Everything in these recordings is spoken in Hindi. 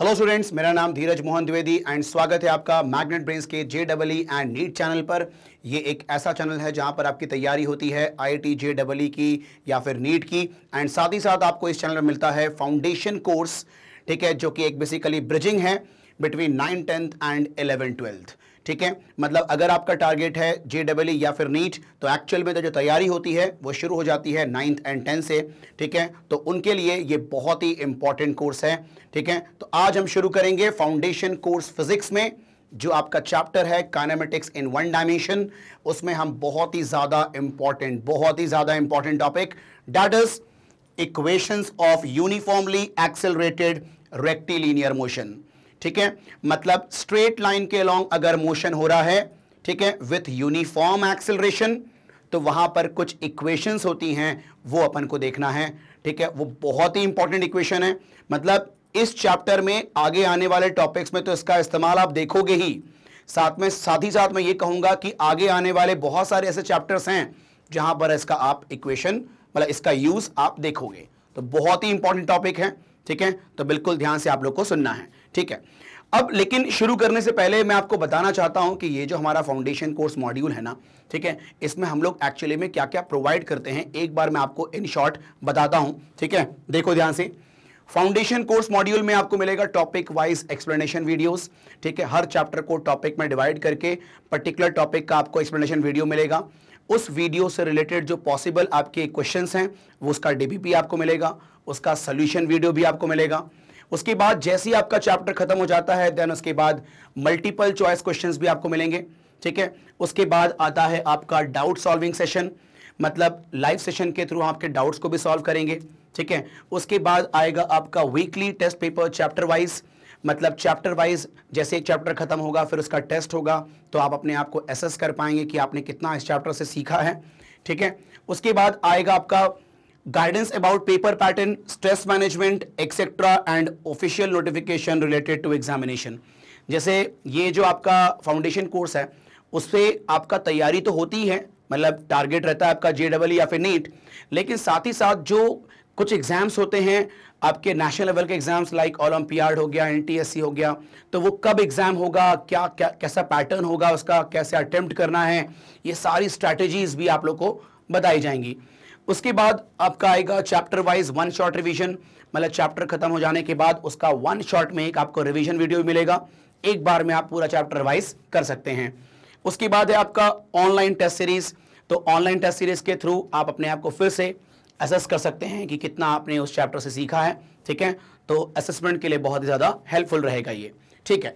हेलो स्टूडेंट्स मेरा नाम धीरज मोहन द्विवेदी एंड स्वागत है आपका मैग्नेट ब्रेन्स के J double and NEET channel पर ये एक ऐसा चैनल है जहां पर आपकी तैयारी होती है आईआईटी जे डबल की या फिर नीट e e की एंड साथ ही साथ आपको इस चैनल में मिलता है फाउंडेशन कोर्स ठीक है जो कि एक बेसिकली ब्रिजिंग है between nine tenth and eleven twelfth ठीक है मतलब अगर आपका टारगेट है जे डबल या फिर नीट तो एक्चुअल में तो जो तैयारी होती है वो शुरू हो जाती है नाइन्थ एंड टेंथ से ठीक है तो उनके लिए ये बहुत ही इंपॉर्टेंट कोर्स है ठीक है तो आज हम शुरू करेंगे फाउंडेशन कोर्स फिजिक्स में जो आपका चैप्टर है कानामेटिक्स इन वन डायमेंशन उसमें हम बहुत ही ज़्यादा इंपॉर्टेंट बहुत ही ज़्यादा important topic that is equations of uniformly accelerated rectilinear motion ठीक है मतलब स्ट्रेट लाइन के अलॉन्ग अगर मोशन हो रहा है ठीक है विथ यूनिफॉर्म एक्सेलरेशन तो वहां पर कुछ इक्वेशंस होती हैं वो अपन को देखना है ठीक है वो बहुत ही इंपॉर्टेंट इक्वेशन है मतलब इस चैप्टर में आगे आने वाले टॉपिक्स में तो इसका इस्तेमाल आप देखोगे ही साथ में साथ ही साथ में ये कहूंगा कि आगे आने वाले बहुत सारे ऐसे चैप्टर्स हैं जहां पर इसका आप इक्वेशन मतलब इसका यूज आप देखोगे तो बहुत ही इंपॉर्टेंट टॉपिक है ठीक है तो बिल्कुल ध्यान से आप लोग को सुनना है ठीक है अब लेकिन शुरू करने से पहले मैं आपको बताना चाहता हूं कि ये जो हमारा फाउंडेशन कोर्स मॉड्यूल है ना ठीक है इसमें हम लोग एक्चुअली में क्या क्या प्रोवाइड करते हैं एक बार मैं आपको इन शॉर्ट बताता हूं ठीक है देखो ध्यान से फाउंडेशन कोर्स मॉड्यूल में आपको मिलेगा टॉपिक वाइज एक्सप्लेनेशन वीडियोस ठीक है हर चैप्टर को टॉपिक में डिवाइड करके पर्टिकुलर टॉपिक का आपको एक्सप्लेनेशन वीडियो मिलेगा उस वीडियो से रिलेटेड जो पॉसिबल आपके क्वेश्चंस हैं वो उसका डीबीपी आपको मिलेगा उसका सोल्यूशन वीडियो भी आपको मिलेगा उसके बाद जैसे ही आपका चैप्टर खत्म हो जाता है देन उसके बाद मल्टीपल चॉइस क्वेश्चन भी आपको मिलेंगे ठीक है उसके बाद आता है आपका डाउट सॉल्विंग सेशन मतलब लाइव सेशन के थ्रू आपके डाउट्स को भी सॉल्व करेंगे ठीक है उसके बाद आएगा आपका weekly test paper chapter wise मतलब चैप्टर वाइज जैसे एक चैप्टर ख़त्म होगा फिर उसका टेस्ट होगा तो आप अपने आप को एसेस कर पाएंगे कि आपने कितना इस चैप्टर से सीखा है ठीक है उसके बाद आएगा आपका guidance about paper pattern stress management etcetera and official notification related to examination जैसे ये जो आपका फाउंडेशन कोर्स है उससे आपका तैयारी तो होती है मतलब टारगेट रहता है आपका जे डबल e या फिर नीट लेकिन साथ ही साथ जो कुछ एग्ज़ाम्स होते हैं आपके नेशनल लेवल के एग्ज़ाम्स लाइक ओलम्पियाड हो गया एनटीएससी हो गया तो वो कब एग्ज़ाम होगा क्या क्या कैसा पैटर्न होगा उसका कैसे अटेम्प्ट करना है ये सारी स्ट्रैटेजीज़ भी आप लोग को बताई जाएंगी उसके बाद आपका आएगा chapter wise one short revision मतलब चैप्टर खत्म हो जाने के बाद उसका वन शॉर्ट में एक आपको रिविज़न वीडियो मिलेगा एक बार में आप पूरा चैप्टर वाइज कर सकते हैं उसके बाद है आपका ऑनलाइन टेस्ट सीरीज तो ऑनलाइन टेस्ट सीरीज के थ्रू आप अपने आप को फिर से एसेस कर सकते हैं कि कितना आपने उस चैप्टर से सीखा है ठीक है तो असेसमेंट के लिए बहुत ही ज़्यादा हेल्पफुल रहेगा ये ठीक है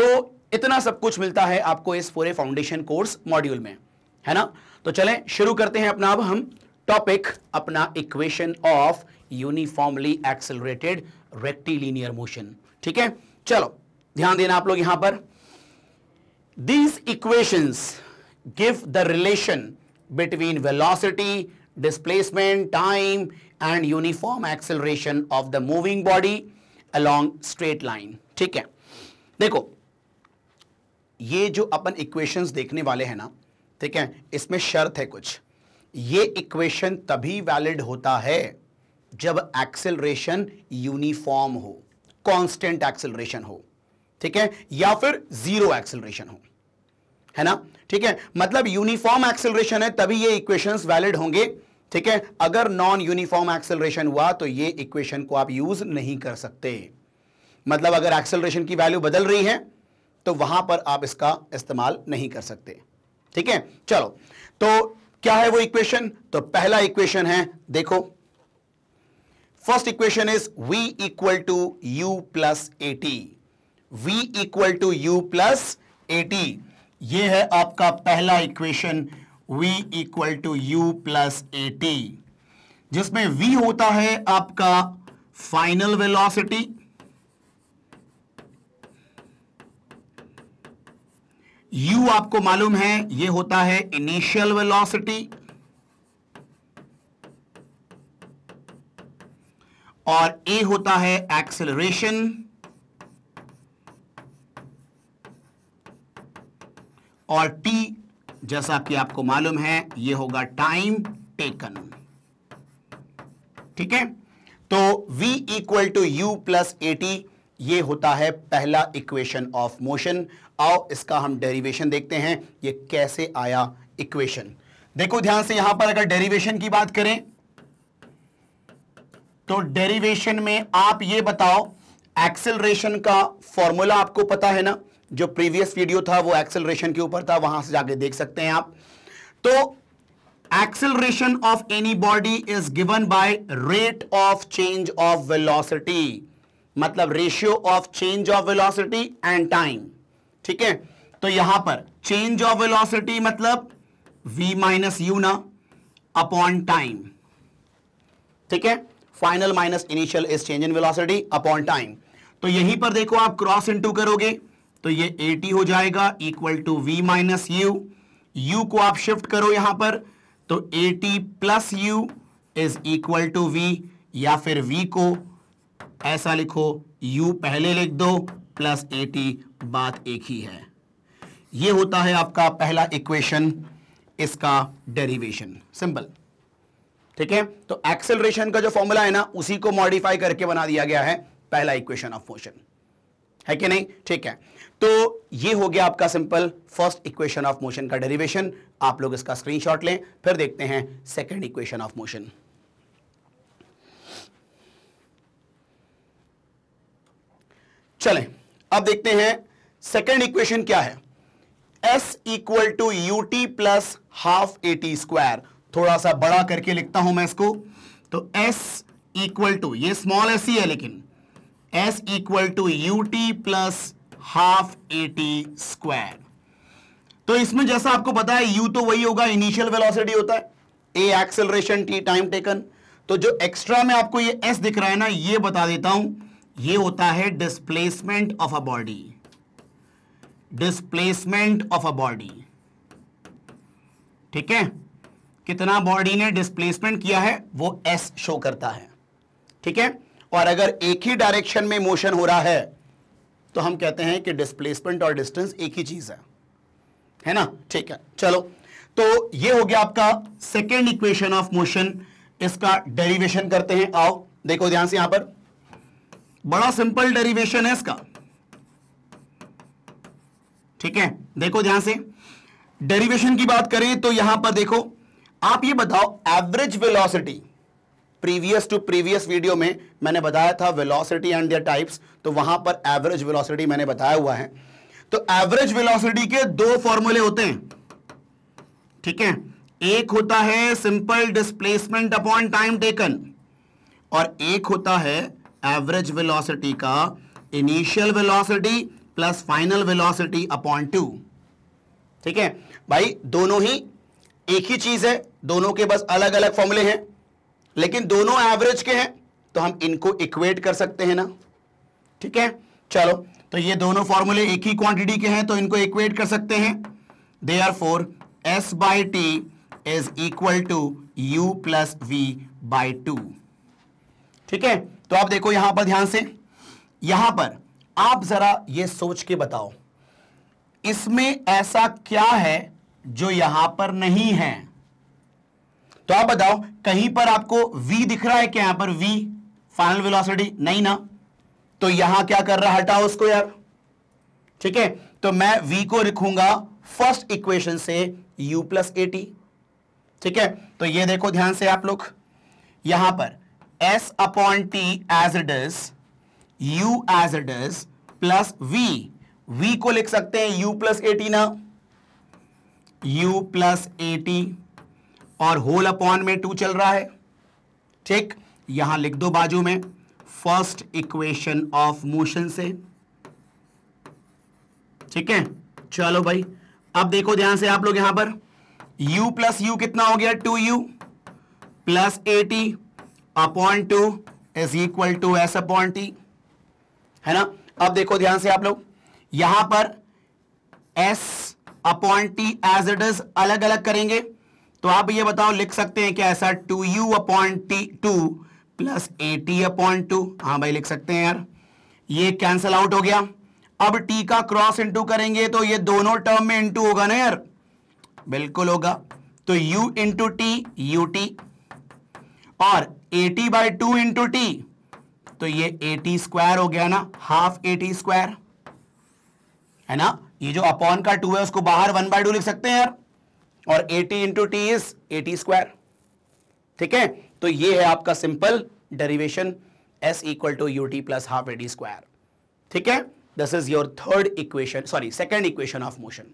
तो इतना सब कुछ मिलता है आपको इस पूरे फाउंडेशन कोर्स मॉड्यूल में है ना तो चलें शुरू करते हैं अपना अब हम टॉपिक अपना equation of uniformly accelerated rectilinear motion ठीक है चलो ध्यान देना आप लोग यहां पर these equations give the relation between velocity displacement, time and uniform acceleration of the moving body along straight line. ठीक है देखो ये जो अपन equations देखने वाले हैं ना ठीक है इसमें शर्त है कुछ ये इक्वेशन तभी वैलिड होता है जब एक्सेलरेशन यूनिफॉर्म हो constant एक्सेलरेशन हो ठीक है या फिर जीरो एक्सेलरेशन हो है ना ठीक है मतलब यूनिफॉर्म एक्सेलरेशन है तभी ये इक्वेशंस वैलिड होंगे ठीक है अगर नॉन यूनिफॉर्म एक्सेलरेशन हुआ तो ये इक्वेशन को आप यूज नहीं कर सकते मतलब अगर एक्सेलरेशन की वैल्यू बदल रही है तो वहां पर आप इसका इस्तेमाल नहीं कर सकते ठीक है चलो तो क्या है वो इक्वेशन तो पहला इक्वेशन है देखो first equation is v equal to you plus A t v equal to you plus A t यह है आपका पहला equation v equal to you plus A t जिसमें v होता है आपका फाइनल वेलोसिटी u आपको मालूम है ये होता है इनिशियल वेलोसिटी और ए होता है एक्सेलरेशन और टी जैसा कि आपको मालूम है ये होगा टाइम टेकन ठीक है तो v equal to you plus a t ये होता है पहला इक्वेशन ऑफ मोशन आओ इसका हम डेरिवेशन देखते हैं ये कैसे आया इक्वेशन देखो ध्यान से यहां पर अगर डेरिवेशन की बात करें तो डेरिवेशन में आप ये बताओ एक्सेलरेशन का फॉर्मूला आपको पता है ना जो प्रीवियस वीडियो था वो एक्सेलरेशन के ऊपर था वहां से जाके देख सकते हैं आप तो acceleration of any body is given by rate of change of velocity मतलब ratio of change of velocity and time ठीक है तो यहां पर चेंज ऑफ वेलोसिटी मतलब v माइनस यू ना अपॉन टाइम ठीक है final minus initial is change in velocity upon time तो यहीं पर देखो आप क्रॉस इनटू करोगे तो ये 80 हो जाएगा equal to v minus u u को आप शिफ्ट करो यहां पर तो a t plus u is equal to v या फिर वी को ऐसा लिखो यू पहले लिख दो प्लस ए टी बात एक ही है ये होता है आपका पहला इक्वेशन इसका डेरिवेशन सिंपल ठीक है तो एक्सेलरेशन का जो फॉर्मूला है ना उसी को मॉडिफाई करके बना दिया गया है पहला इक्वेशन ऑफ मोशन है कि नहीं ठीक है तो ये हो गया आपका simple first equation of motion का डेरिवेशन आप लोग इसका स्क्रीनशॉट लें फिर देखते हैं सेकंड इक्वेशन ऑफ मोशन चलें अब देखते हैं सेकंड इक्वेशन क्या है s equal to U T plus half A T square थोड़ा सा बड़ा करके लिखता हूं मैं इसको तो एस इक्वल टू ये स्मॉल एस ही है लेकिन s equal to U T plus half A T square तो इसमें जैसा आपको पता है यू तो वही होगा इनिशियल वेलोसिटी होता है a acceleration t time taken तो जो एक्स्ट्रा में आपको ये एस दिख रहा है ना ये बता देता हूं ये होता है displacement of a body displacement of a body ठीक है कितना बॉडी ने डिस्प्लेसमेंट किया है वो एस शो करता है ठीक है और अगर एक ही डायरेक्शन में मोशन हो रहा है तो हम कहते हैं कि डिस्प्लेसमेंट और डिस्टेंस एक ही चीज है है ना ठीक है चलो तो ये हो गया आपका सेकेंड इक्वेशन ऑफ मोशन इसका डेरिवेशन करते हैं आओ देखो ध्यान से यहां पर बड़ा सिंपल डेरिवेशन है इसका ठीक है देखो ध्यान से डेरिवेशन की बात करें तो यहां पर देखो आप ये बताओ average velocity previous to previous video में मैंने बताया था वेलोसिटी एंड दियर टाइप्स तो वहां पर एवरेज वेलोसिटी मैंने बताया हुआ है तो एवरेज वेलोसिटी के दो फॉर्मूले होते हैं ठीक है एक होता है simple displacement upon time taken और एक होता है एवरेज वेलोसिटी का initial velocity plus final velocity upon two ठीक है भाई दोनों ही एक ही चीज है दोनों के बस अलग अलग फॉर्मूले हैं लेकिन दोनों एवरेज के हैं तो हम इनको इक्वेट कर सकते हैं ना ठीक है चलो तो ये दोनों फॉर्मूले एक ही क्वांटिटी के हैं तो इनको इक्वेट कर सकते हैं therefore s by t is equal to you plus we by two ठीक है तो आप देखो यहां पर ध्यान से यहां पर आप जरा ये सोच के बताओ इसमें ऐसा क्या है जो यहां पर नहीं है तो आप बताओ कहीं पर आपको v दिख रहा है क्या यहां पर v फाइनल वेलोसिटी नहीं ना तो यहां क्या कर रहा हटाओ उसको यार ठीक है तो मैं v को लिखूंगा फर्स्ट इक्वेशन से u प्लस ए ठीक है तो ये देखो ध्यान से आप लोग यहां पर s upon t as it is u as it is plus v v को लिख सकते हैं u प्लस ए ना u प्लस ए और होल अपॉन में टू चल रहा है ठीक यहां लिख दो बाजू में फर्स्ट इक्वेशन ऑफ मोशन से ठीक है चलो भाई अब देखो ध्यान से आप लोग यहां पर u प्लस यू कितना हो गया two you plus A T upon two is equal to s upon t है ना अब देखो ध्यान से आप लोग यहां पर s upon t as it is अलग अलग करेंगे तो आप ये बताओ लिख सकते हैं क्या ऐसा two U upon T two plus A T upon two हाँ भाई लिख सकते हैं यार ये कैंसल आउट हो गया अब टी का क्रॉस इंटू करेंगे तो ये दोनों टर्म में इंटू होगा ना यार बिल्कुल होगा तो u into T U T और A T by two into T तो ये ए टी स्क्वायर हो गया ना हाफ ए टी स्क्वायर है ना ये जो अपॉन का टू है उसको बाहर वन बाय टू लिख सकते हैं यार और 80 into T is A T square ठीक है तो ये है आपका simple derivation S equal to U T plus half A T square ठीक है this is your third equation sorry second equation of motion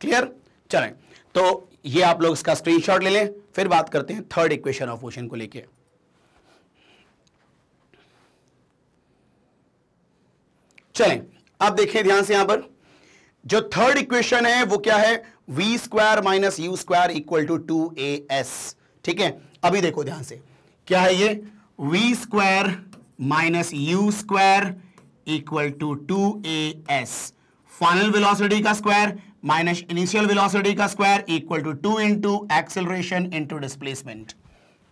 clear चलें तो ये आप लोग इसका स्क्रीनशॉट ले लें फिर बात करते हैं थर्ड इक्वेशन ऑफ मोशन को लेके चलें अब देखिए ध्यान से यहां पर जो थर्ड इक्वेशन है वो क्या है V square minus U square equal to two A S ठीक है अभी देखो ध्यान से क्या है ये V square minus U square equal to two A S final velocity का स्क्वायर माइनस इनिशियल वेलोसिटी का square equal to two into acceleration into displacement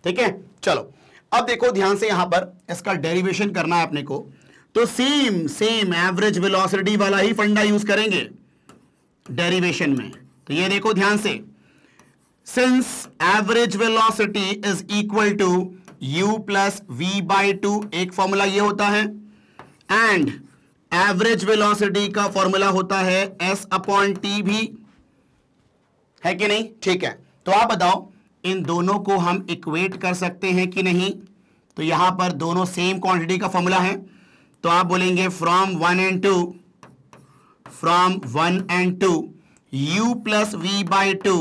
ठीक है चलो अब देखो ध्यान से यहां पर इसका डेरिवेशन करना है अपने को तो सेम सेम एवरेज वेलोसिटी वाला ही फंडा यूज करेंगे डेरिवेशन में तो ये देखो ध्यान से since average velocity is equal to you plus we by two एक फॉर्मूला ये होता है एंड एवरेज वेलोसिटी का फॉर्मूला होता है एस अपॉन टी भी है कि नहीं ठीक है तो आप बताओ इन दोनों को हम इक्वेट कर सकते हैं कि नहीं तो यहां पर दोनों सेम क्वांटिटी का फॉर्मूला है तो आप बोलेंगे from one and two from one and two u plus v by two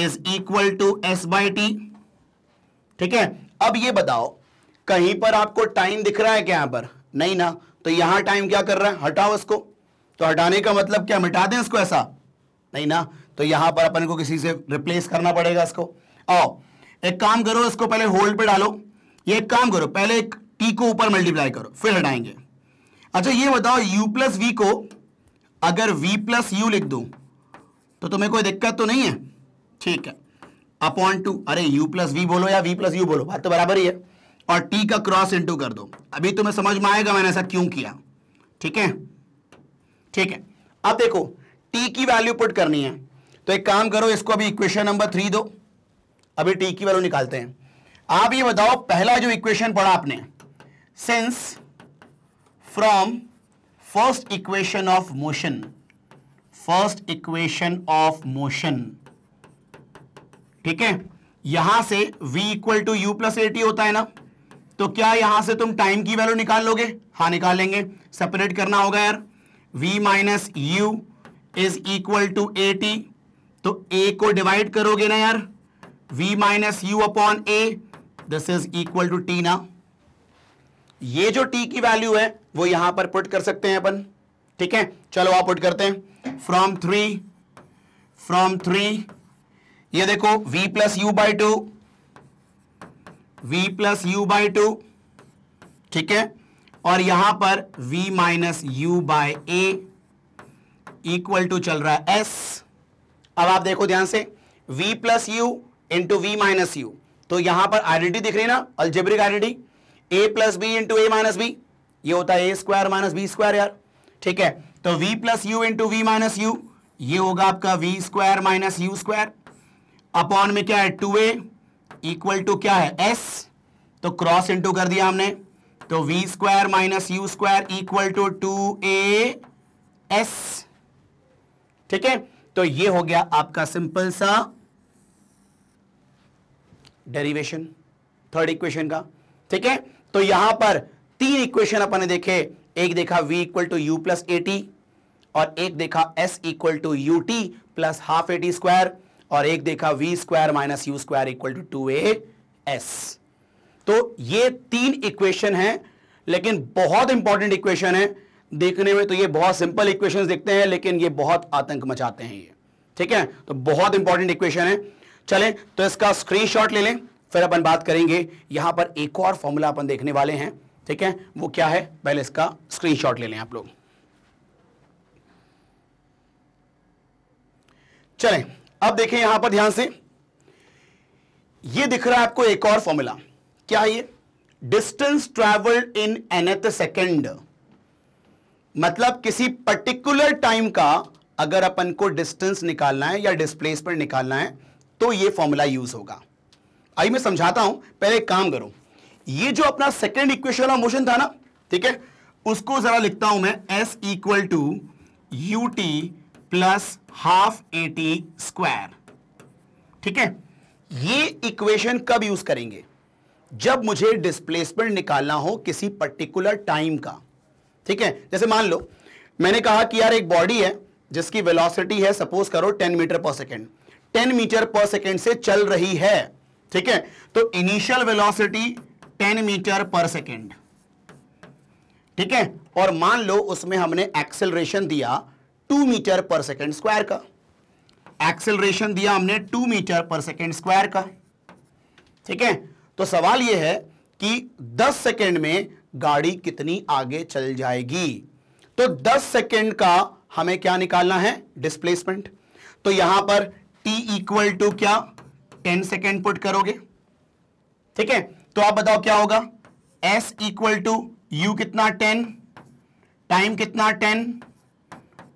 is equal to S by T ठीक है अब ये बताओ कहीं पर आपको टाइम दिख रहा है क्या यहां पर नहीं ना तो यहां टाइम क्या कर रहा है हटाओ इसको तो हटाने का मतलब क्या मिटा दें इसको ऐसा नहीं ना तो यहां पर अपन को किसी से रिप्लेस करना पड़ेगा इसको आओ एक काम करो इसको पहले होल्ड पे डालो ये एक काम करो पहले एक टी को ऊपर मल्टीप्लाई करो फिर हटाएंगे अच्छा ये बताओ यू प्लस वी को अगर v प्लस यू लिख दू तो तुम्हें कोई दिक्कत तो नहीं है ठीक है अपॉन टू अरे u प्लस वी बोलो या v प्लस यू बोलो बात तो बराबर ही है और t का क्रॉस इंटू कर दो अभी तुम्हें समझ में आएगा मैंने ऐसा क्यों किया ठीक है ठीक है अब देखो t की वैल्यू पुट करनी है तो एक काम करो इसको अभी इक्वेशन नंबर थ्री दो अभी टी की वैल्यू निकालते हैं आप ये बताओ पहला जो इक्वेशन पढ़ा आपने since from first equation of motion first equation of motion ठीक है यहां से v equal to you plus A होता है ना तो क्या यहां से तुम टाइम की वैल्यू निकाल लोगे हाँ निकालेंगे सेपरेट करना होगा यार v minus U is equal to A तो a को डिवाइड करोगे ना यार v minus U upon A this is equal to T ना ये जो टी की वैल्यू है वो यहां पर पुट कर सकते हैं अपन ठीक है चलो आप पुट करते हैं फ्रॉम थ्री फ्रॉम थ्री ये देखो v plus U by two V plus U by two ठीक है और यहां पर v minus U by A equal to चल रहा है s अब आप देखो ध्यान से v plus U into V minus U तो यहां पर आइडेंटिटी दिख रही है ना algebraic identity A plus B into A minus B ये होता है A square minus B square यार ठीक है तो V plus U into V minus U ये होगा आपका V square minus U square upon में क्या है टू ए इक्वल टू क्या है एस तो क्रॉस इंटू कर दिया हमने तो V square minus U square equal to two A S ठीक है तो ये हो गया आपका सिंपल सा डेरिवेशन थर्ड इक्वेशन का ठीक है तो यहां पर तीन इक्वेशन अपन ने देखे एक देखा v equal to you plus T और एक देखा s equal to U T plus half A T square और एक देखा v square minus U square equal to two A S तो ये तीन इक्वेशन हैं लेकिन बहुत इंपॉर्टेंट इक्वेशन है देखने में तो ये बहुत सिंपल इक्वेशन देखते हैं लेकिन ये बहुत आतंक मचाते हैं ये ठीक है तो बहुत इंपॉर्टेंट इक्वेशन है चले तो इसका स्क्रीनशॉट ले लें फिर अपन बात करेंगे यहां पर एक और फॉर्मूला अपन देखने वाले हैं ठीक है वो क्या है पहले इसका स्क्रीनशॉट ले लें आप लोग चलें अब देखें यहां पर ध्यान से ये दिख रहा है आपको एक और फॉर्मूला क्या है ये distance travelled in nth second मतलब किसी पर्टिकुलर टाइम का अगर अपन को डिस्टेंस निकालना है या डिस्प्लेसमेंट निकालना है तो ये फॉर्मूला यूज होगा आई मैं समझाता हूं पहले काम करो ये जो अपना सेकेंड इक्वेशन वाला मोशन था ना ठीक है उसको जरा लिखता हूं मैं S equal to U T plus half A T square ठीक है ये इक्वेशन कब यूज करेंगे जब मुझे डिस्प्लेसमेंट निकालना हो किसी पर्टिकुलर टाइम का ठीक है जैसे मान लो मैंने कहा कि यार एक बॉडी है जिसकी वेलोसिटी है सपोज करो 10 metre per second 10 metre per second से चल रही है ठीक है तो initial velocity 10 metre per second ठीक है और मान लो उसमें हमने एक्सेलरेशन दिया 2 मीटर पर सेकेंड स्क्वायर का एक्सेलरेशन दिया हमने 2 मीटर पर सेकेंड स्क्वायर का ठीक है तो सवाल यह है कि 10 सेकेंड में गाड़ी कितनी आगे चल जाएगी तो 10 सेकेंड का हमें क्या निकालना है डिस्प्लेसमेंट तो यहां पर टी इक्वल टू क्या टेन सेकेंड पुट करोगे ठीक है तो आप बताओ क्या होगा एस इक्वल टू यू कितना टेन टाइम कितना ten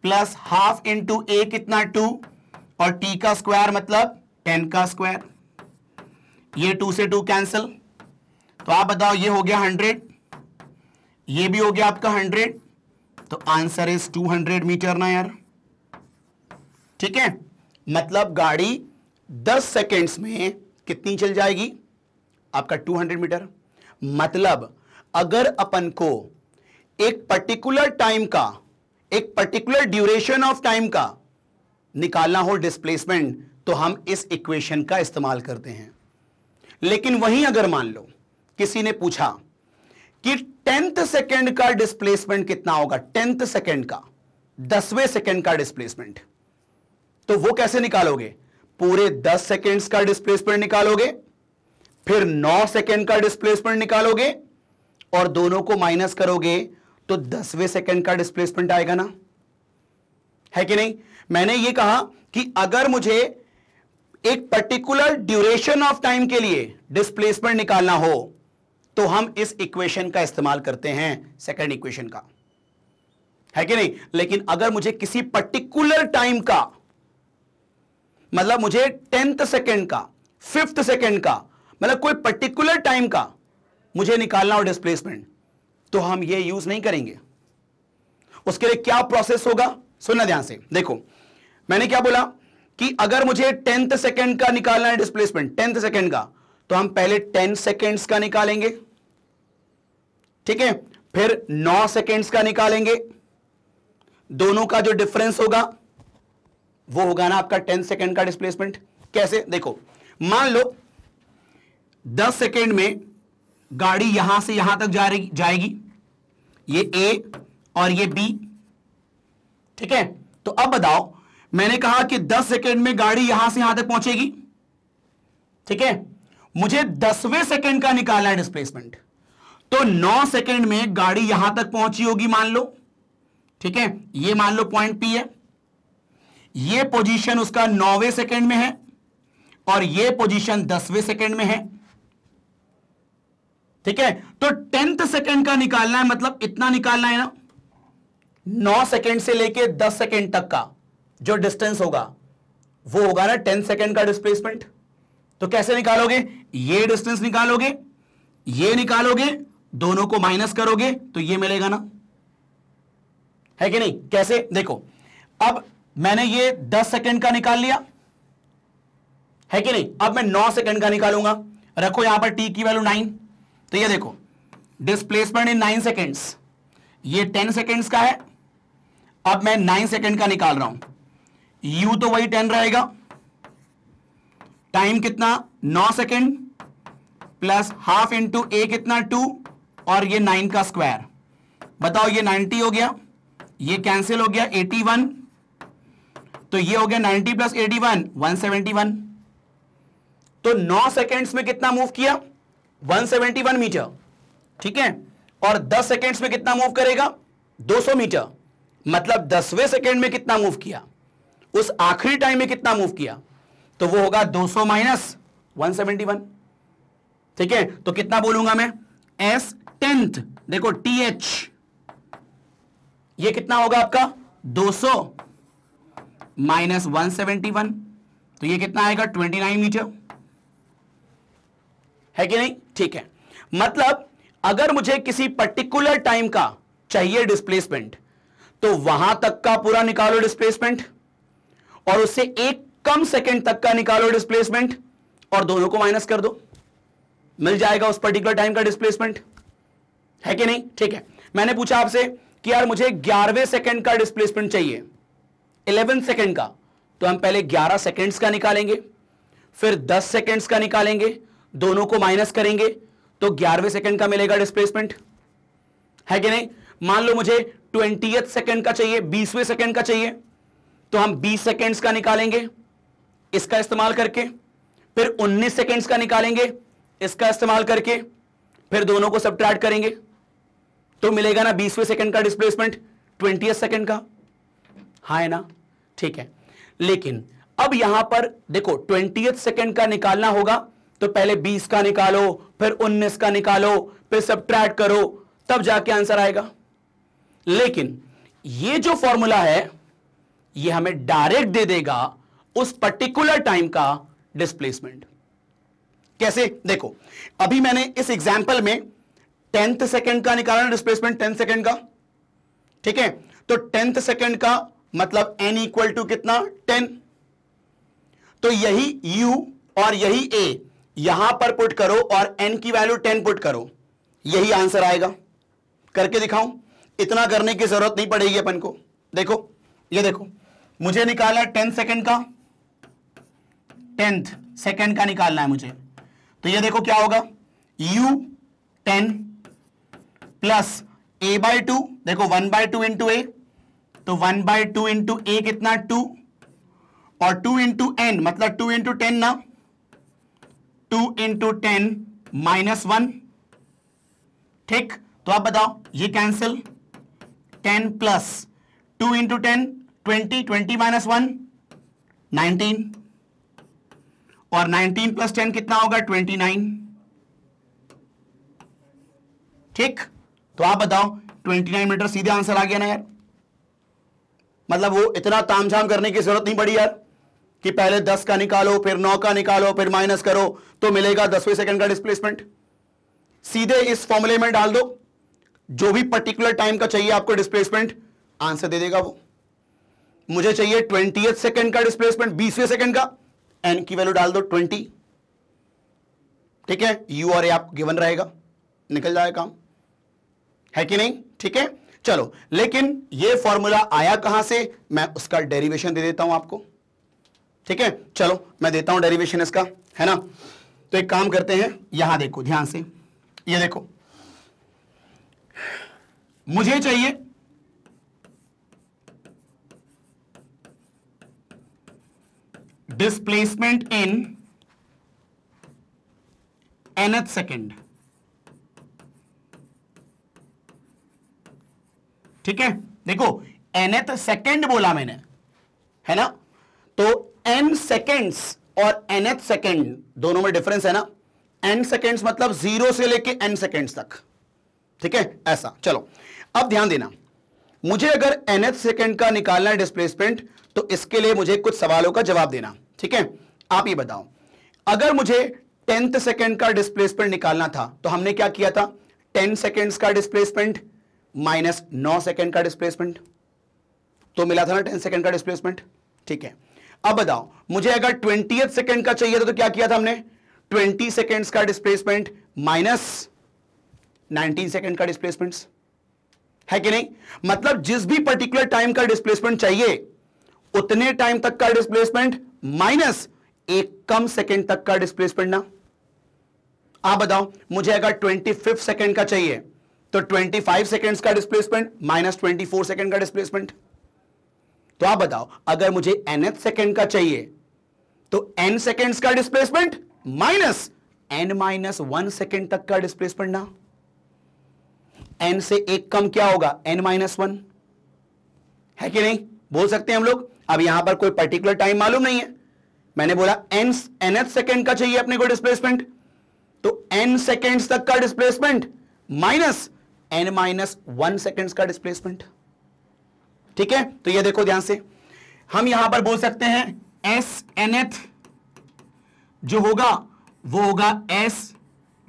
plus half into A कितना टू और टी का स्क्वायर मतलब टेन का स्क्वायर ये टू से टू कैंसिल तो आप बताओ ये हो गया हंड्रेड ये भी हो गया आपका हंड्रेड तो answer is two hundred metre ना यार ठीक है मतलब गाड़ी दस सेकेंड्स में कितनी चल जाएगी आपका 200 मीटर मतलब अगर अपन को एक पर्टिकुलर टाइम का एक पर्टिकुलर ड्यूरेशन ऑफ टाइम का निकालना हो डिस्प्लेसमेंट तो हम इस इक्वेशन का इस्तेमाल करते हैं लेकिन वहीं अगर मान लो किसी ने पूछा कि टेंथ सेकेंड का डिस्प्लेसमेंट कितना होगा टेंथ सेकेंड का दसवें सेकेंड का डिस्प्लेसमेंट तो वो कैसे निकालोगे पूरे 10 सेकेंड्स का डिस्प्लेसमेंट निकालोगे फिर 9 सेकेंड का डिस्प्लेसमेंट निकालोगे और दोनों को माइनस करोगे तो दसवें सेकेंड का डिस्प्लेसमेंट आएगा ना है कि नहीं मैंने ये कहा कि अगर मुझे एक पर्टिकुलर ड्यूरेशन ऑफ टाइम के लिए डिस्प्लेसमेंट निकालना हो तो हम इस इक्वेशन का इस्तेमाल करते हैं सेकेंड इक्वेशन का है कि नहीं लेकिन अगर मुझे किसी पर्टिकुलर टाइम का मतलब मुझे टेंथ सेकेंड का फिफ्थ सेकेंड का मतलब कोई पर्टिकुलर टाइम का मुझे निकालना हो डिस्प्लेसमेंट तो हम ये यूज नहीं करेंगे उसके लिए क्या प्रोसेस होगा सुनना ध्यान से देखो मैंने क्या बोला कि अगर मुझे टेंथ सेकेंड का निकालना है डिस्प्लेसमेंट टेंथ सेकेंड का तो हम पहले टेन सेकेंड्स का निकालेंगे ठीक है फिर नौ सेकेंड्स का निकालेंगे दोनों का जो डिफरेंस होगा वो होगा ना आपका टेन सेकेंड का डिस्प्लेसमेंट कैसे देखो मान लो दस सेकेंड में गाड़ी यहां से यहां तक जा रही जाएगी ये ए और ये बी ठीक है तो अब बताओ मैंने कहा कि दस सेकेंड में गाड़ी यहां से यहां तक पहुंचेगी ठीक है मुझे दसवें सेकेंड का निकालना है डिस्प्लेसमेंट तो नौ सेकेंड में गाड़ी यहां तक पहुंची होगी मान लो ठीक है ये मान लो पॉइंट पी है ये पोजीशन उसका नौवे सेकंड में है और ये पोजीशन दसवें सेकंड में है ठीक है तो टेंथ सेकंड का निकालना है मतलब इतना निकालना है ना नौ सेकंड से लेके दस सेकंड तक का जो डिस्टेंस होगा वो होगा ना टेंथ सेकंड का डिस्प्लेसमेंट तो कैसे निकालोगे ये डिस्टेंस निकालोगे ये निकालोगे दोनों को माइनस करोगे तो ये मिलेगा ना है कि नहीं कैसे देखो अब मैंने ये दस सेकेंड का निकाल लिया है कि नहीं अब मैं नौ सेकेंड का निकालूंगा रखो यहां पर टी की वैल्यू नाइन तो ये देखो डिस्प्लेसमेंट इन नाइन सेकेंड्स ये टेन सेकेंड्स का है अब मैं नाइन सेकेंड का निकाल रहा हूं यू तो वही टेन रहेगा टाइम कितना नौ second plus half into A कितना टू और ये नाइन का स्क्वायर बताओ ये नाइनटी हो गया ये कैंसिल हो गया एटी वन तो ये हो गया 90 प्लस 81 171 तो 9 सेकेंड्स में कितना मूव किया 171 मीटर ठीक है और 10 सेकेंड्स में कितना मूव करेगा 200 मीटर मतलब दसवें सेकेंड में कितना मूव किया उस आखिरी टाइम में कितना मूव किया तो वो होगा 200 माइनस वन ठीक है तो कितना बोलूंगा मैं एस टेंथ देखो टी एच ये कितना होगा आपका 200 माइनस वन सेवेंटी वन तो ये कितना आएगा ट्वेंटी नाइन मीटर है कि नहीं ठीक है मतलब अगर मुझे किसी पर्टिकुलर टाइम का चाहिए डिस्प्लेसमेंट तो वहां तक का पूरा निकालो डिस्प्लेसमेंट और उससे एक कम सेकंड तक का निकालो डिस्प्लेसमेंट और दोनों को माइनस कर दो मिल जाएगा उस पर्टिकुलर टाइम का डिस्प्लेसमेंट है कि नहीं ठीक है मैंने पूछा आपसे कि यार मुझे ग्यारहवें सेकंड का डिस्प्लेसमेंट चाहिए 11 सेकंड का तो हम पहले 11 सेकंड्स का निकालेंगे फिर 10 सेकंड्स का निकालेंगे दोनों को माइनस करेंगे तो ग्यारहवें सेकंड का मिलेगा डिस्प्लेसमेंट है कि नहीं मान लो मुझे ट्वेंटी सेकंड का चाहिए बीसवें सेकंड का चाहिए तो हम बीस सेकेंड्स का निकालेंगे इसका इस्तेमाल करके फिर 19 सेकेंड्स का निकालेंगे इसका इस्तेमाल करके फिर दोनों को सब करेंगे तो मिलेगा ना बीसवें सेकेंड का डिस्प्लेसमेंट ट्वेंटी सेकेंड का हाँ है ना ठीक है लेकिन अब यहां पर देखो ट्वेंटी सेकेंड का निकालना होगा तो पहले बीस का निकालो फिर उन्नीस का निकालो फिर सब करो तब जाके आंसर आएगा लेकिन ये जो फॉर्मूला है ये हमें डायरेक्ट दे देगा उस पर्टिकुलर टाइम का डिस्प्लेसमेंट कैसे देखो अभी मैंने इस एग्जाम्पल में टेंथ सेकेंड का निकाला डिस्प्लेसमेंट टेंथ सेकेंड का ठीक है तो टेंथ सेकेंड का मतलब एन इक्वल टू कितना टेन तो यही यू और यही ए यहां पर पुट करो और एन की वैल्यू टेन पुट करो यही आंसर आएगा करके दिखाऊं इतना करने की जरूरत नहीं पड़ेगी अपन को देखो ये देखो मुझे निकालना है टेंथ सेकेंड का टेंथ सेकेंड का निकालना है मुझे तो ये देखो क्या होगा u ten plus A by two देखो one by two into A तो one by two into A कितना टू और टू इंटू एन मतलब टू इंटू टेन ना two into ten minus one ठीक तो आप बताओ ये cancel ten plus two into ten twenty twenty minus one nineteen और नाइनटीन प्लस टेन कितना होगा ट्वेंटी नाइन ठीक तो आप बताओ ट्वेंटी नाइन मीटर सीधे आंसर आ गया ना यार मतलब वो इतना तामझाम करने की जरूरत नहीं पड़ी यार कि पहले दस का निकालो फिर नौ का निकालो फिर माइनस करो तो मिलेगा दसवें सेकंड का डिस्प्लेसमेंट सीधे इस फॉर्मूले में डाल दो जो भी पर्टिकुलर टाइम का चाहिए आपको डिस्प्लेसमेंट आंसर दे देगा वो मुझे चाहिए ट्वेंटी सेकेंड का डिस्प्लेसमेंट बीसवें सेकंड का एन की वैल्यू डाल दो ट्वेंटी ठीक है यू और ए आप गिवन रहेगा निकल जाए काम है कि नहीं ठीक है चलो लेकिन ये फॉर्मूला आया कहां से मैं उसका डेरिवेशन दे देता हूं आपको ठीक है चलो मैं देता हूं डेरिवेशन इसका है ना तो एक काम करते हैं यहां देखो ध्यान से ये देखो मुझे चाहिए डिस्प्लेसमेंट इन एनथ सेकेंड ठीक है देखो nth सेकेंड बोला मैंने है ना तो n सेकेंड्स और nth सेकेंड दोनों में डिफरेंस है ना n सेकेंड्स मतलब जीरो से लेके n सेकेंड्स तक ठीक है ऐसा चलो अब ध्यान देना मुझे अगर nth सेकेंड का निकालना है डिस्प्लेसमेंट तो इसके लिए मुझे कुछ सवालों का जवाब देना ठीक है आप ये बताओ अगर मुझे टेंथ सेकेंड का डिस्प्लेसमेंट निकालना था तो हमने क्या किया था टेन सेकेंड्स का डिस्प्लेसमेंट माइनस नौ सेकेंड का डिस्प्लेसमेंट तो मिला था ना टेन सेकेंड का डिस्प्लेसमेंट ठीक है अब बताओ मुझे अगर ट्वेंटी सेकेंड का चाहिए था तो क्या किया था हमने ट्वेंटी सेकेंड का डिस्प्लेसमेंट माइनस नाइनटीन सेकेंड का डिस्प्लेसमेंट है कि नहीं मतलब जिस भी पर्टिकुलर टाइम का डिस्प्लेसमेंट चाहिए उतने टाइम तक का डिस्प्लेसमेंट माइनस एक कम सेकेंड तक का डिस्प्लेसमेंट ना आप बताओ मुझे अगर ट्वेंटी फिफ्थ सेकेंड का चाहिए तो 25 सेकेंड का डिस्प्लेसमेंट माइनस 24 सेकेंड का डिस्प्लेसमेंट तो आप बताओ अगर मुझे nth सेकेंड का चाहिए तो एन सेकेंड का displacement minus N minus one second तक का डिस्प्लेसमेंट ना एन से एक कम क्या होगा एन माइनस वन है कि नहीं बोल सकते हैं हम लोग अब यहां पर कोई पर्टिकुलर टाइम मालूम नहीं है मैंने बोला एन nth सेकेंड का चाहिए अपने को डिस्प्लेसमेंट तो एन सेकेंड तक का displacement minus N minus one second का डिस्प्लेसमेंट ठीक है तो ये देखो ध्यान से हम यहां पर बोल सकते हैं एस एन एथ जो होगा वो होगा S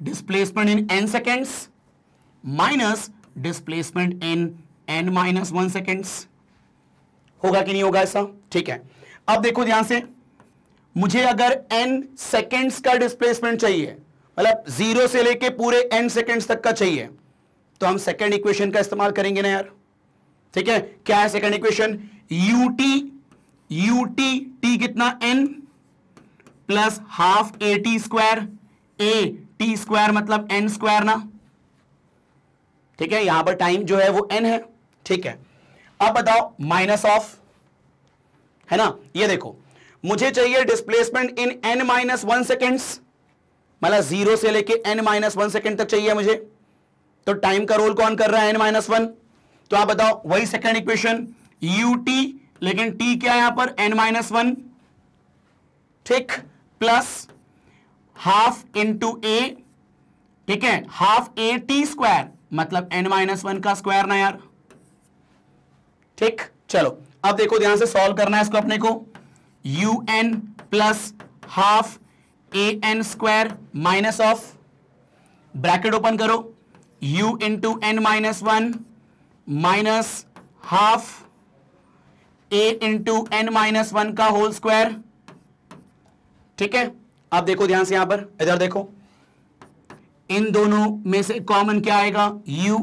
displacement in N seconds minus displacement in N minus one seconds होगा कि नहीं होगा ऐसा ठीक है अब देखो ध्यान से मुझे अगर एन सेकेंड्स का डिस्प्लेसमेंट चाहिए मतलब जीरो से लेके पूरे एन सेकेंड्स तक का चाहिए तो हम सेकेंड इक्वेशन का इस्तेमाल करेंगे ना यार ठीक है क्या है second equation U T U T T कितना N plus half A T square A T square मतलब एन स्क्वायर ना ठीक है यहां पर टाइम जो है वो एन है ठीक है अब बताओ माइनस ऑफ है ना ये देखो मुझे चाहिए displacement in N minus one seconds मतलब जीरो से लेके एन माइनस वन सेकेंड तक चाहिए मुझे तो टाइम का रोल कौन कर रहा है एन माइनस वन तो आप बताओ वही सेकेंड इक्वेशन यू टी लेकिन टी क्या है यहां पर एन माइनस वन ठीक प्लस हाफ इंटू ए ठीक है हाफ ए टी स्क्वायर मतलब एन माइनस वन का स्क्वायर ना यार ठीक चलो अब देखो ध्यान से सॉल्व करना है इसको अपने को U N plus half A N square minus of bracket open करो u into N minus one minus half A into N minus one का होल स्क्वायर ठीक है अब देखो ध्यान से यहां पर इधर देखो इन दोनों में से कॉमन क्या आएगा u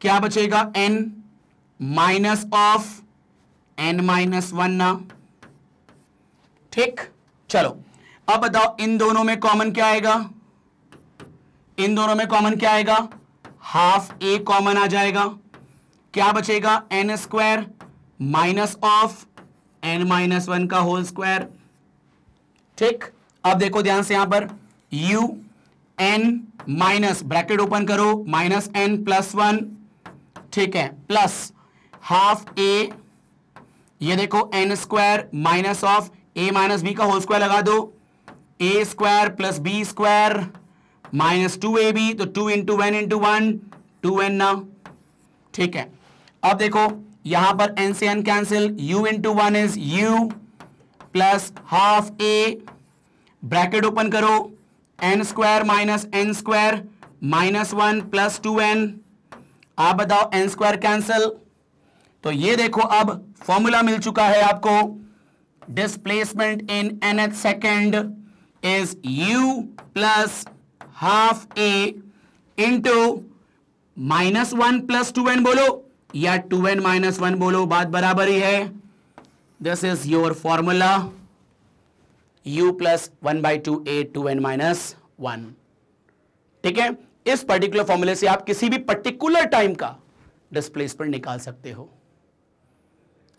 क्या बचेगा n minus of n minus one ना ठीक चलो अब बताओ इन दोनों में कॉमन क्या आएगा इन दोनों में कॉमन क्या आएगा हाफ ए कॉमन आ जाएगा क्या बचेगा N square minus of N minus one का होल स्क्वायर ठीक अब देखो ध्यान से यहां पर u n minus bracket open करो माइनस एन प्लस वन ठीक है प्लस हाफ ए ये देखो N square minus of A minus B का होल स्क्वायर लगा दो A square plus B square minus two A B तो two into one into one two N ना ठीक है अब देखो यहां पर एन से N cancel U into one is U plus half A bracket open करो N square minus N square minus one plus two N आप बताओ एन स्क्वायर कैंसिल तो ये देखो अब फॉर्मूला मिल चुका है आपको displacement in nth second is U plus half A into minus one plus two N बोलो या टू एन माइनस वन बोलो बात बराबर ही है this is your formula U plus one by two A two N minus one ठीक है इस पर्टिकुलर फॉर्मूले से आप किसी भी पर्टिकुलर टाइम का डिस्प्लेसमेंट निकाल सकते हो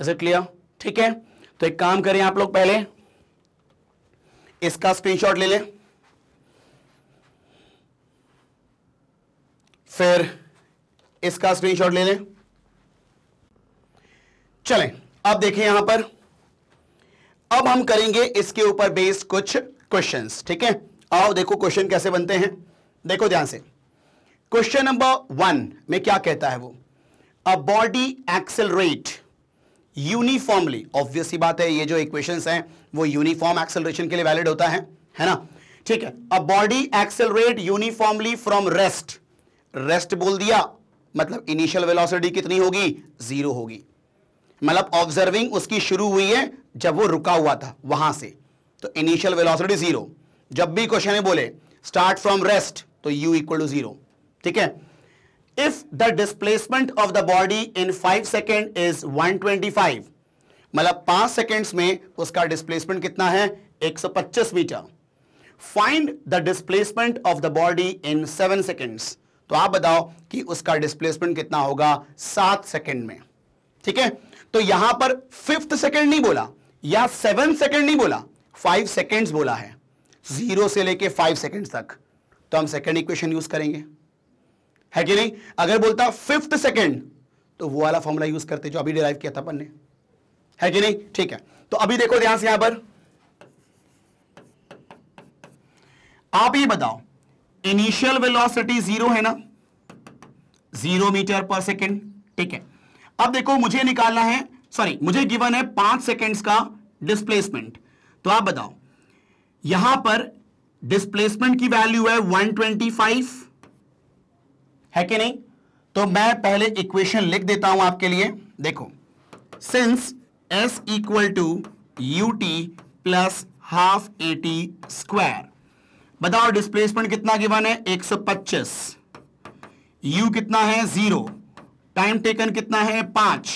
इज इट क्लियर ठीक है तो एक काम करें आप लोग पहले इसका स्क्रीनशॉट ले लें फिर इसका स्क्रीनशॉट ले लें चलें अब देखें यहां पर अब हम करेंगे इसके ऊपर बेस्ड कुछ क्वेश्चंस ठीक है आओ देखो क्वेश्चन कैसे बनते हैं देखो ध्यान से क्वेश्चन नंबर वन में क्या कहता है वो a body accelerate uniformly obvious ही बात है ये जो इक्वेशन हैं वो यूनिफॉर्म एक्सेलरेशन के लिए वैलिड होता है है ना ठीक है a body accelerate uniformly from rest rest बोल दिया मतलब इनिशियल वेलोसिटी कितनी होगी जीरो होगी मतलब ऑब्जर्विंग उसकी शुरू हुई है जब वो रुका हुआ था वहां से तो इनिशियल वेलोसिटी जीरो जब भी क्वेश्चन है बोले स्टार्ट फ्रॉम रेस्ट तो यू इक्वल टू जीरो ठीक है if the displacement of the body in five second is five मतलब पांच सेकेंड्स में उसका डिस्प्लेसमेंट कितना है 125 metre find the displacement of the body in seven seconds तो आप बताओ कि उसका डिस्प्लेसमेंट कितना होगा सात सेकेंड में ठीक है तो यहां पर फिफ्थ सेकेंड नहीं बोला या सेवन सेकेंड नहीं बोला फाइव सेकेंड बोला है जीरो से लेके फाइव सेकेंड तक तो हम सेकेंड इक्वेशन यूज करेंगे है कि नहीं अगर बोलता फिफ्थ सेकेंड तो वो वाला फॉर्मूला यूज करते जो अभी डिराइव किया था अपन ने है कि नहीं ठीक है तो अभी देखो ध्यान से यहां पर आप ये बताओ इनिशियल वेलोसिटी जीरो है ना जीरो मीटर पर सेकेंड ठीक है अब देखो मुझे निकालना है सॉरी मुझे गिवन है पांच सेकेंड्स का डिस्प्लेसमेंट तो आप बताओ यहां पर डिस्प्लेसमेंट की वैल्यू है 125 है कि नहीं तो मैं पहले इक्वेशन लिख देता हूं आपके लिए देखो since S equal to U T plus half A T square बताओ डिस्प्लेसमेंट कितना गिवन है 125 यू कितना है जीरो टाइम टेकन कितना है पांच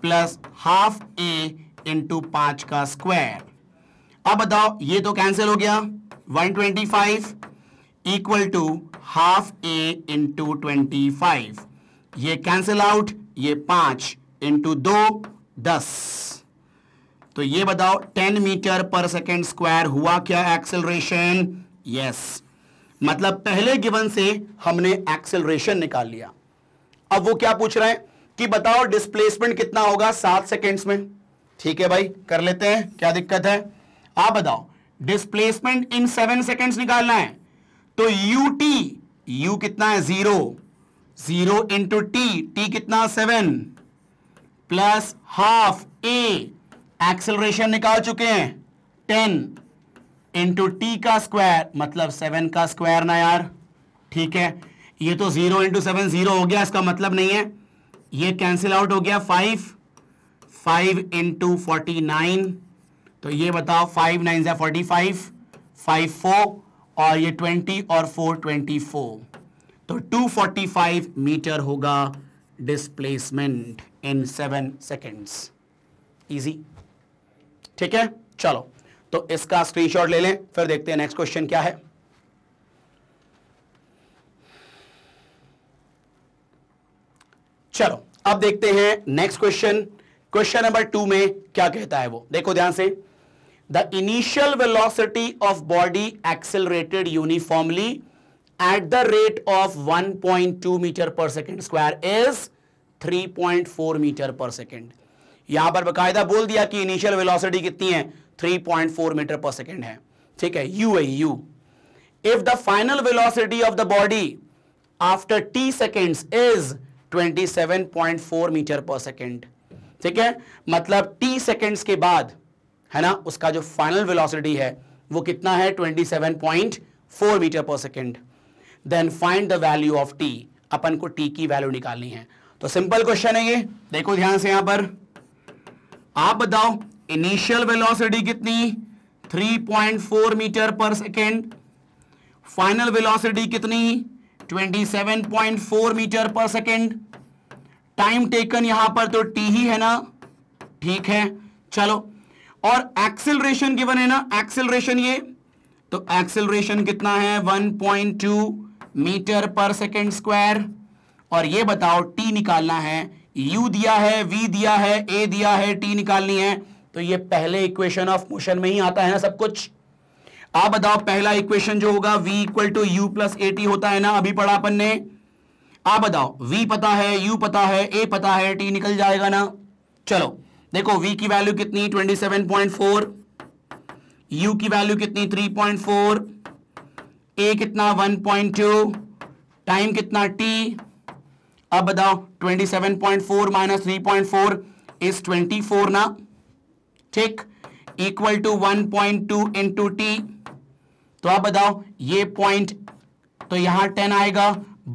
प्लस हाफ ए इंटू पांच का स्क्वायर अब बताओ ये तो कैंसिल हो गया 125 equal to half A into twenty five ये कैंसिल आउट ये पांच इंटू दो दस तो ये बताओ 10 मीटर पर सेकेंड स्क्वायर हुआ क्या एक्सेलरेशन यस मतलब पहले गिवन से हमने एक्सेलरेशन निकाल लिया अब वो क्या पूछ रहे हैं कि बताओ डिस्प्लेसमेंट कितना होगा सात सेकेंड्स में ठीक है भाई कर लेते हैं क्या दिक्कत है आप बताओ डिस्प्लेसमेंट इन सेवन सेकेंड्स निकालना है तो यू टी यू कितना है zero zero into T T कितना seven plus half A acceleration निकाल चुके हैं टेन इंटू टी का स्क्वायर मतलब सेवन का स्क्वायर ना यार ठीक है ये तो जीरो इंटू सेवन जीरो हो गया इसका मतलब नहीं है ये कैंसिल आउट हो गया five five into forty nine तो ये बताओ फाइव नाइन जै फोर्टी फाइव फाइव फोर और ये ट्वेंटी और फोर ट्वेंटी फोर तो टू फोर्टी फाइव मीटर होगा displacement in seven seconds easy ठीक है चलो तो इसका स्क्रीनशॉट ले लें फिर देखते हैं नेक्स्ट क्वेश्चन क्या है चलो अब देखते हैं next question question number two में क्या कहता है वो देखो ध्यान से the initial velocity of body accelerated uniformly at the rate of 1.2 metre per second square is 3.4 metre per second यहां पर बकायदा बोल दिया कि इनिशियल वेलोसिटी कितनी है 3.4 मीटर पर सेकेंड है ठीक है u a u if the final velocity of the body after t seconds is 27.4 metre per second ठीक है मतलब टी सेकेंड्स के बाद है ना उसका जो फाइनल वेलोसिटी है वो कितना है 27.4 metre per second then find the value of t अपन को टी की वैल्यू निकालनी है तो सिंपल क्वेश्चन है ये देखो ध्यान से यहां पर आप बताओ इनिशियल वेलोसिटी कितनी 3.4 metre per second final velocity कितनी 27.4 metre per second time taken यहां पर तो टी ही है ना ठीक है चलो और एक्सेलरेशन गिवन है ना एक्सेलरेशन ये तो एक्सेलरेशन कितना है 1.2 मीटर पर सेकेंड स्क्वायर और ये बताओ टी निकालना है यू दिया है वी दिया है ए दिया है टी निकालनी है तो ये पहले इक्वेशन ऑफ मोशन में ही आता है ना सब कुछ आप बताओ पहला इक्वेशन जो होगा v equal to you plus A t होता है ना अभी पढ़ा अपन ने आप बताओ v पता है u पता है a पता है t निकल जाएगा ना चलो देखो v की वैल्यू कितनी 27.4 u की वैल्यू कितनी 3.4 a कितना 1.2 टाइम कितना t अब बताओ 27.4 minus three point four is twenty four ना ठीक equal to one point two into T तो आप बताओ ये पॉइंट तो यहां टेन आएगा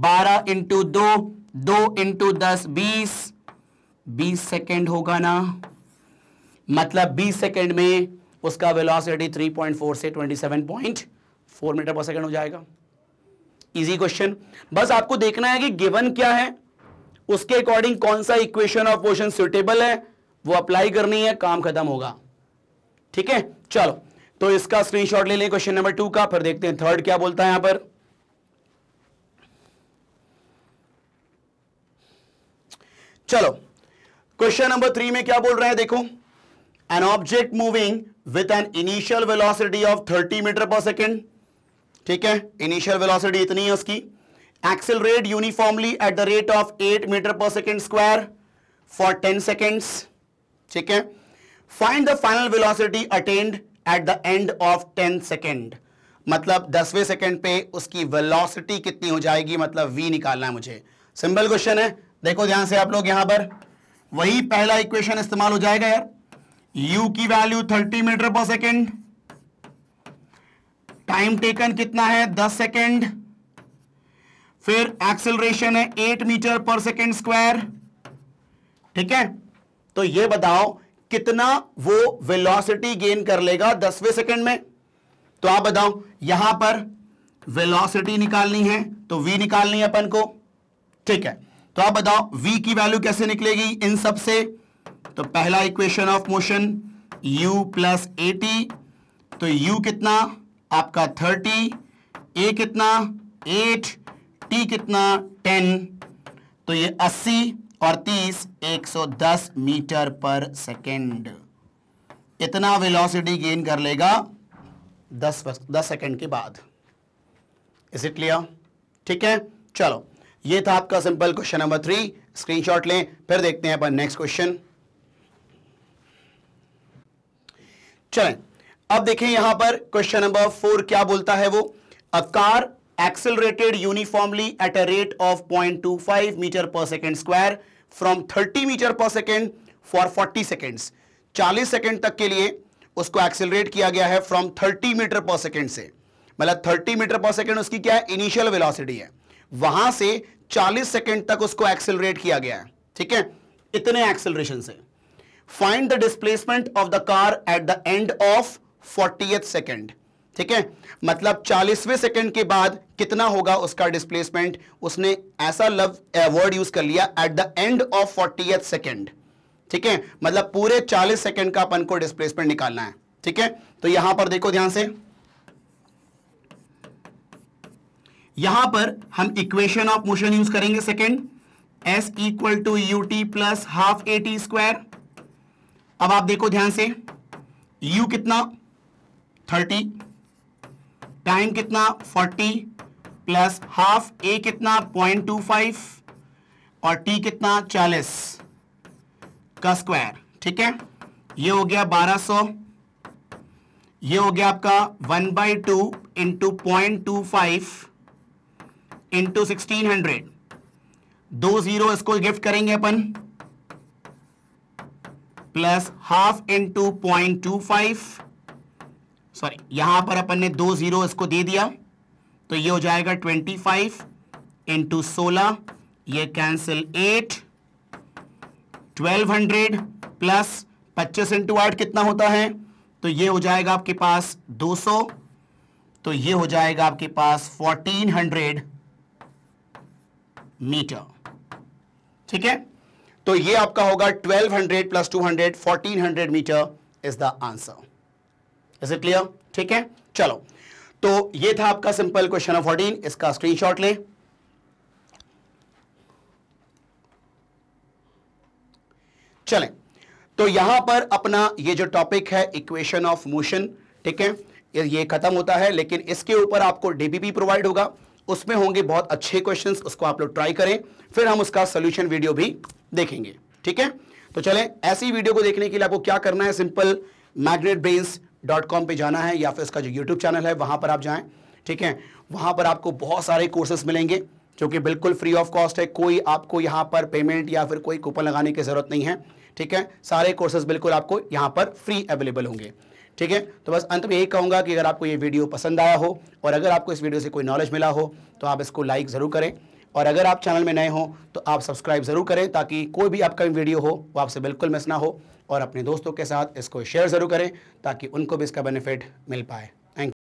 बारह इंटू दो दो इंटू दस बीस बीस सेकेंड होगा ना मतलब बीस सेकेंड में उसका वेलोसिटी 3.4 से 27.4 मीटर पर सेकेंड हो जाएगा इजी क्वेश्चन बस आपको देखना है कि गिवन क्या है उसके अकॉर्डिंग कौन सा इक्वेशन ऑफ मोशन सुटेबल है वो अप्लाई करनी है काम खत्म होगा ठीक है चलो तो इसका स्क्रीनशॉट ले लें क्वेश्चन नंबर टू का फिर देखते हैं थर्ड क्या बोलता है यहां पर चलो क्वेश्चन नंबर थ्री में क्या बोल रहे हैं देखो an object moving with an initial velocity of 30 metre per second ठीक है इनिशियल वेलोसिटी इतनी है उसकी accelerate uniformly at the rate of 8 metre per second square for 10 seconds ठीक है find the final velocity attained at the end of ten second मतलब दसवें सेकेंड पे उसकी वेलोसिटी कितनी हो जाएगी मतलब वी निकालना है मुझे सिंपल क्वेश्चन है देखो ध्यान से आप लोग यहां पर वही पहला इक्वेशन इस्तेमाल हो जाएगा यार u की value 30 metre per second time taken कितना है 10 सेकेंड फिर एक्सेलरेशन है 8 मीटर पर सेकेंड स्क्वायर ठीक है तो ये बताओ कितना वो वेलोसिटी गेन कर लेगा दसवें सेकंड में तो आप बताओ यहां पर वेलोसिटी निकालनी है तो वी निकालनी है अपन को ठीक है तो आप बताओ वी की वैल्यू कैसे निकलेगी इन सब से तो पहला equation of motion u plus a तो u कितना आपका 30 a कितना 8 t कितना 10 तो ये और तीस मीटर पर सेकेंड इतना वेलोसिटी गेन कर लेगा 10 दस सेकेंड के बाद इज इट लिया ठीक है चलो ये था आपका simple question number three screenshot लें फिर देखते हैं अपन नेक्स्ट क्वेश्चन चलें अब देखें यहां पर क्वेश्चन नंबर फोर क्या बोलता है वो a car accelerated uniformly at a rate of 0.25 metre per second square from 30 metre per second for 40 seconds 40 second तक के लिए उसको एक्सेलरेट किया गया है फ्रॉम 30 मीटर पर सेकेंड से मतलब 30 मीटर पर सेकेंड उसकी क्या है इनिशियल वेलोसिटी है वहां से 40 सेकेंड तक उसको एक्सेलरेट किया गया है ठीक है इतने एक्सेलरेशन से find the displacement of the car at the end of forty second ठीक है मतलब चालीसवें सेकंड के बाद कितना होगा उसका डिस्प्लेसमेंट उसने ऐसा लव वर्ड यूज कर लिया at the end of forty second ठीक है मतलब पूरे चालीस सेकंड का अपन को डिस्प्लेसमेंट निकालना है ठीक है तो यहां पर देखो ध्यान से यहां पर हम इक्वेशन ऑफ मोशन यूज करेंगे second s equal to U T plus half A T square अब आप देखो ध्यान से यू कितना थर्टी टाइम कितना 40 प्लस हाफ ए कितना पॉइंट टू फाइव और टी कितना 40 का स्क्वायर ठीक है ये हो गया 1200 ये हो गया आपका one by two into point two five into sixteen hundred दो जीरो इसको गिफ्ट करेंगे अपन plus half into point two five sorry यहां पर अपन ने दो जीरो इसको दे दिया तो ये हो जाएगा ट्वेंटी फाइव इंटू सोलह ये cancel eight twelve hundred plus पच्चीस इंटू आठ कितना होता है तो ये हो जाएगा आपके पास दो सौ तो ये हो जाएगा आपके पास फोर्टीन हंड्रेड मीटर ठीक है तो ये आपका होगा 1200 plus 200 1400 metre is the answer is it clear ठीक है चलो तो ये था आपका सिंपल क्वेश्चन नंबर फोर्टीन इसका स्क्रीनशॉट लें चलें तो यहां पर अपना ये जो टॉपिक है इक्वेशन ऑफ मोशन ठीक है ये खत्म होता है लेकिन इसके ऊपर आपको डीबीपी प्रोवाइड होगा उसमें होंगे बहुत अच्छे क्वेश्चंस उसको आप लोग ट्राई करें फिर हम उसका सोल्यूशन वीडियो भी देखेंगे ठीक है तो चलें ऐसी वीडियो को देखने के लिए आपको क्या करना है simple Magnet Brains dot com पर जाना है या फिर इसका जो यूट्यूब चैनल है वहाँ पर आप जाएँ ठीक है वहाँ पर आपको बहुत सारे कोर्सेस मिलेंगे जो कि बिल्कुल फ्री ऑफ कॉस्ट है कोई आपको यहाँ पर पेमेंट या फिर कोई कूपन लगाने की ज़रूरत नहीं है ठीक है सारे कोर्सेज बिल्कुल आपको यहाँ पर फ्री अवेलेबल होंगे ठीक है तो बस अंत में यही कहूँगा कि अगर आपको ये वीडियो पसंद आया हो और अगर आपको इस वीडियो से कोई नॉलेज मिला हो तो आप इसको लाइक ज़रूर करें और अगर आप चैनल में नए हों तो आप सब्सक्राइब ज़रूर करें ताकि कोई भी अपकमिंग वीडियो हो वो आपसे बिल्कुल मिस ना हो और अपने दोस्तों के साथ इसको शेयर ज़रूर करें ताकि उनको भी इसका बेनिफिट मिल पाए